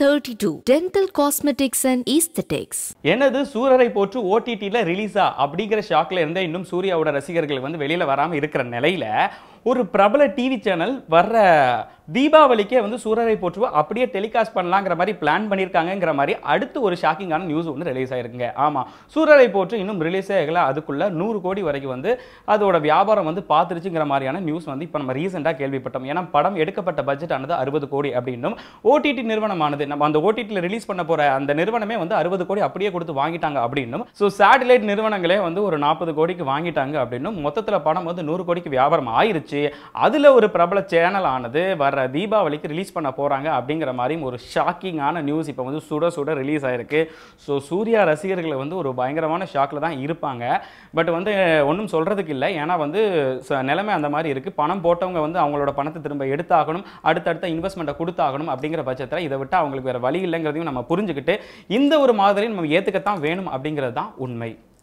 thirty two dental cosmetics and esthetics எனது சூரரை போற்று ஓடிடியில் ரிலீஸா அப்படிங்கிற ஷாக்ல இருந்தே இன்னும் சூர்யாவோட ரசிகர்கள் வந்து வெளியில் வராமல் இருக்கிற நிலையில ஒரு பிரபல டிவி சேனல் வர்ற தீபாவளிக்கே வந்து சூரரை போற்றுவா அப்படியே டெலிகாஸ்ட் பண்ணலாங்கிற மாதிரி பிளான் பண்ணியிருக்காங்கிற மாதிரி அடுத்து ஒரு ஷாக்கிங்கான நியூஸ் ஒன்று ரிலீஸ் ஆயிருக்குங்க ஆமாம் சூரரை போற்று இன்னும் ரிலீஸ் ஆகலை அதுக்குள்ளே நூறு கோடி வரைக்கும் வந்து அதோட வியாபாரம் வந்து பார்த்துருச்சுங்கிற மாதிரியான நியூஸ் வந்து இப்போ நம்ம ரீசெண்டாக கேள்விப்பட்டோம் ஏன்னா படம் எடுக்கப்பட்ட பட்ஜெட் ஆனது அறுபது கோடி அப்படின்னும் ஓடிடி நிறுவனமானது அதாவது நம்ம அந்த ஓடிடியில் ரிலீஸ் பண்ண போகிற அந்த நிறுவனமே வந்து அறுபது கோடி அப்படியே கொடுத்து வாங்கிட்டாங்க அப்படின்னும் ஸோ சேட்டலைட் நிறுவனங்களே வந்து ஒரு நாற்பது கோடிக்கு வாங்கிட்டாங்க அப்படின்னும் மொத்தத்தில் படம் வந்து நூறு கோடிக்கு வியாபாரம் ஆயிருச்சு அதில் ஒரு பிரபல சேனல் ஆனது வர தீபாவளிக்கு ரிலீஸ் பண்ண போகிறாங்க அப்படிங்கிற மாதிரியும் ஒரு ஷாக்கிங்கான நியூஸ் இப்போ வந்து சுட சுட ரிலீஸ் ஆகிருக்கு ஸோ சூர்யா ரசிகர்களை வந்து ஒரு பயங்கரமான ஷாக்கில் தான் இருப்பாங்க பட் வந்து ஒன்றும் சொல்கிறதுக்கு இல்லை ஏன்னா வந்து நிலைமை அந்த மாதிரி இருக்குது பணம் போட்டவங்க வந்து அவங்களோட பணத்தை திரும்ப எடுத்தாகணும் அடுத்தடுத்த இன்வெஸ்ட்மெண்ட்டை கொடுத்தாகணும் அப்படிங்கிற பட்சத்தில் இதை விட்டு அவங்க அவங்களுக்கு வேறு வழி இல்லைங்கிறதையும் நம்ம புரிஞ்சுக்கிட்டு இந்த ஒரு மாதிரி நம்ம ஏற்றுக்கத்தான் வேணும் அப்படிங்கிறது தான் உண்மை